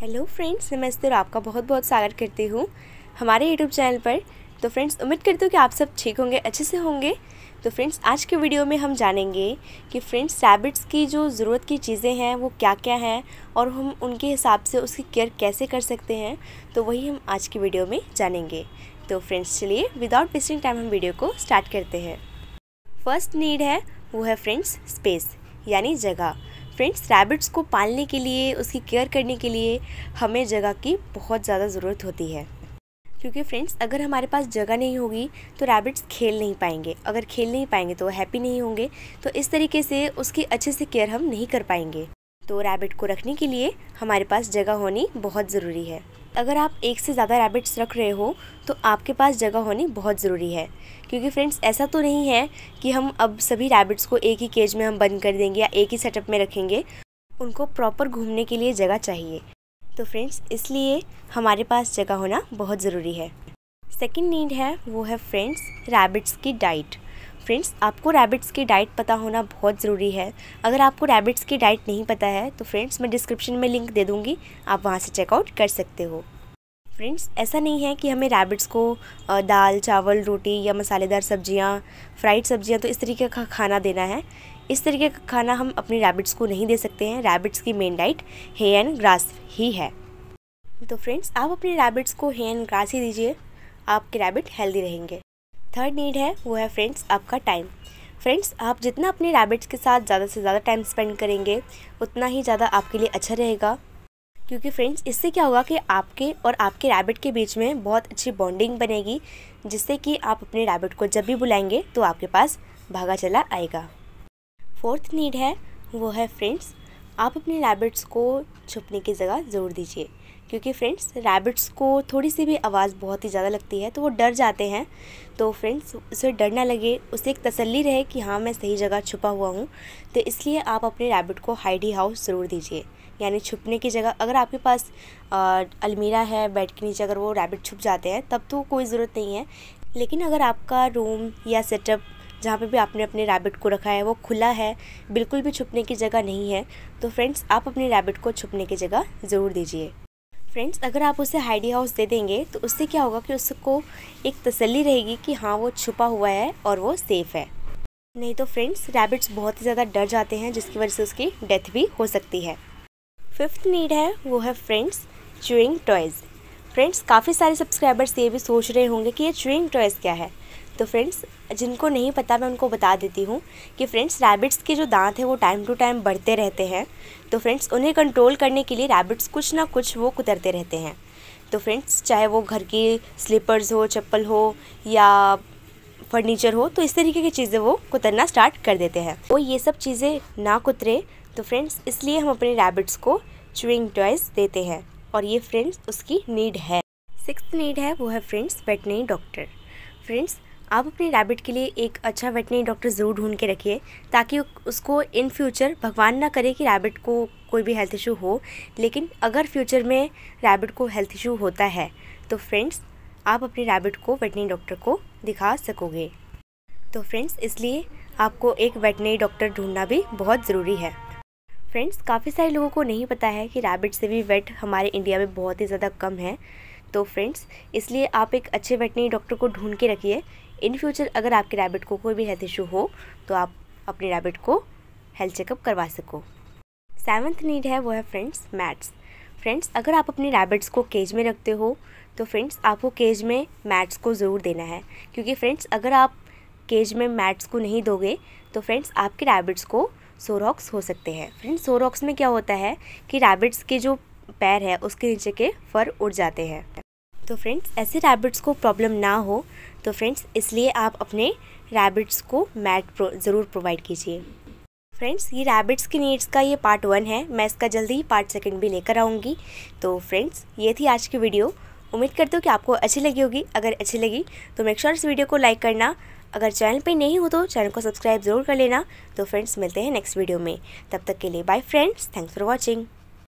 hello friends नमस्ते और आपका बहुत बहुत स्वागत करती हूँ हमारे यूट्यूब चैनल पर तो फ्रेंड्स उम्मीद करती हूँ कि आप सब ठीक होंगे अच्छे से होंगे तो फ्रेंड्स आज के वीडियो में हम जानेंगे कि फ्रेंड्स सैबिट्स की जो ज़रूरत की चीज़ें हैं वो क्या क्या हैं और हम उनके हिसाब से उसकी केयर कैसे कर सकते हैं तो वही हम आज की वीडियो में जानेंगे तो फ्रेंड्स चलिए विदाउट वेस्टिंग टाइम हम वीडियो को स्टार्ट करते हैं फर्स्ट नीड है वो है फ्रेंड्स स्पेस यानी जगह फ्रेंड्स रैबिट्स को पालने के लिए उसकी केयर करने के लिए हमें जगह की बहुत ज़्यादा ज़रूरत होती है क्योंकि फ्रेंड्स अगर हमारे पास जगह नहीं होगी तो रैबिट्स खेल नहीं पाएंगे अगर खेल नहीं पाएंगे तो वो हैप्पी नहीं होंगे तो इस तरीके से उसकी अच्छे से केयर हम नहीं कर पाएंगे तो रैबिट को रखने के लिए हमारे पास जगह होनी बहुत ज़रूरी है अगर आप एक से ज़्यादा रैबिट्स रख रहे हो तो आपके पास जगह होनी बहुत ज़रूरी है क्योंकि फ्रेंड्स ऐसा तो नहीं है कि हम अब सभी रैबिट्स को एक ही केज में हम बंद कर देंगे या एक ही सेटअप में रखेंगे उनको प्रॉपर घूमने के लिए जगह चाहिए तो फ्रेंड्स इसलिए हमारे पास जगह होना बहुत ज़रूरी है सेकेंड नीड है वो है फ्रेंड्स रैबिट्स की डाइट फ्रेंड्स आपको रैबिट्स की डाइट पता होना बहुत ज़रूरी है अगर आपको रैबिट्स की डाइट नहीं पता है तो फ्रेंड्स मैं डिस्क्रिप्शन में लिंक दे दूँगी आप वहाँ से चेकआउट कर सकते हो फ्रेंड्स ऐसा नहीं है कि हमें रैबिट्स को दाल चावल रोटी या मसालेदार सब्जियाँ फ्राइड सब्जियाँ तो इस तरीके का खाना देना है इस तरीके का खाना हम अपने रैबिट्स को नहीं दे सकते हैं रैबिट्स की main diet hay and grass ही है तो फ्रेंड्स आप अपने रैबिट्स को हे एंड ग्रास ही दीजिए आपके रैबिट हेल्दी रहेंगे थर्ड नीड है वो है फ्रेंड्स आपका टाइम फ्रेंड्स आप जितना अपने रैबिट्स के साथ ज़्यादा से ज़्यादा टाइम स्पेंड करेंगे उतना ही ज़्यादा आपके लिए अच्छा रहेगा क्योंकि फ्रेंड्स इससे क्या होगा कि आपके और आपके रैबिट के बीच में बहुत अच्छी बॉन्डिंग बनेगी जिससे कि आप अपने रैबिट को जब भी बुलाएंगे तो आपके पास भागा चला आएगा फोर्थ नीड है वो है फ्रेंड्स आप अपने रैबिट्स को छुपने की जगह ज़रूर दीजिए क्योंकि फ्रेंड्स रैबिट्स को थोड़ी सी भी आवाज़ बहुत ही ज़्यादा लगती है तो वो डर जाते हैं तो फ्रेंड्स उसे डर ना लगे उसे एक तसल्ली रहे कि हाँ मैं सही जगह छुपा हुआ हूँ तो इसलिए आप अपने रैबिट को हाइडी हाउस ज़रूर दीजिए यानी छुपने की जगह अगर आपके पास अलमीरा है बेड के नीचे अगर वो रैबिट छुप जाते हैं तब तो कोई ज़रूरत नहीं है लेकिन अगर आपका रूम या सेटअप जहाँ पे भी आपने अपने रैबिट को रखा है वो खुला है बिल्कुल भी छुपने की जगह नहीं है तो फ्रेंड्स आप अपने रैबिट को छुपने की जगह ज़रूर दीजिए फ्रेंड्स अगर आप उसे हाइडी हाउस दे देंगे तो उससे क्या होगा कि उसको एक तसल्ली रहेगी कि हाँ वो छुपा हुआ है और वो सेफ़ है नहीं तो फ्रेंड्स रैबिट्स बहुत ही ज़्यादा डर जाते हैं जिसकी वजह से उसकी डेथ भी हो सकती है फिफ्थ नीड है वो है फ्रेंड्स चुइंग टॉयज़ फ्रेंड्स काफ़ी सारे सब्सक्राइबर्स ये भी सोच रहे होंगे कि ये चुइंग टॉयज़ क्या है तो फ्रेंड्स जिनको नहीं पता मैं उनको बता देती हूँ कि फ्रेंड्स रैबिट्स के जो दांत हैं वो टाइम टू टाइम बढ़ते रहते हैं तो फ्रेंड्स उन्हें कंट्रोल करने के लिए रैबिट्स कुछ ना कुछ वो कुतरते रहते हैं तो फ्रेंड्स चाहे वो घर की स्लीपर्स हो चप्पल हो या फर्नीचर हो तो इस तरीके की चीज़ें वो कुतरना स्टार्ट कर देते हैं वो ये सब चीज़ें ना कुतरे तो फ्रेंड्स इसलिए हम अपने रैबिट्स को चुविंग टॉयज़ देते हैं और ये फ्रेंड्स उसकी नीड है सिक्स नीड है वो है फ्रेंड्स वेटनरी डॉक्टर फ्रेंड्स आप अपने रैबिट के लिए एक अच्छा वेटनरी डॉक्टर ज़रूर ढूंढ के रखिए ताकि उसको इन फ्यूचर भगवान ना करे कि रैबिट को कोई भी हेल्थ इशू हो लेकिन अगर फ्यूचर में रैबिट को हेल्थ इशू होता है तो फ्रेंड्स आप अपने रैबिट को वेटनरी डॉक्टर को दिखा सकोगे तो फ्रेंड्स इसलिए आपको एक वेटनरी डॉक्टर ढूंढना भी बहुत ज़रूरी है फ्रेंड्स काफ़ी सारे लोगों को नहीं पता है कि रैबिट से भी वेट हमारे इंडिया में बहुत ही ज़्यादा कम है तो फ्रेंड्स इसलिए आप एक अच्छे वेटनरी डॉक्टर को ढूंढ के रखिए इन फ्यूचर अगर आपके रैबिट को कोई भी हेल्थ इशू हो तो आप अपने रैबिट को हेल्थ चेकअप करवा सको सेवन्थ नीड है वो है फ्रेंड्स मैट्स फ्रेंड्स अगर आप अपने रैबिट्स को केज में रखते हो तो फ्रेंड्स आपको केज में मैट्स को ज़रूर देना है क्योंकि फ्रेंड्स अगर आप केज में मैट्स को नहीं दोगे तो फ्रेंड्स आपके रैबिट्स को सोरॉक्स हो सकते हैं फ्रेंड्स सोरॉक्स में क्या होता है कि रैबिट्स के जो पैर है उसके नीचे के फर उड़ जाते हैं तो फ्रेंड्स ऐसे रैबिट्स को प्रॉब्लम ना हो तो फ्रेंड्स इसलिए आप अपने रैबिट्स को मैट प्रो, ज़रूर प्रोवाइड कीजिए फ्रेंड्स ये रैबिट्स की नीड्स का ये पार्ट वन है मैं इसका जल्दी ही पार्ट सेकंड भी लेकर आऊँगी तो फ्रेंड्स ये थी आज की वीडियो उम्मीद करती हूँ कि आपको अच्छी लगी होगी अगर अच्छी लगी तो मेक श्योर sure इस वीडियो को लाइक करना अगर चैनल पे नहीं हो तो चैनल को सब्सक्राइब जरूर कर लेना तो फ्रेंड्स मिलते हैं नेक्स्ट वीडियो में तब तक के लिए bye friends thanks for watching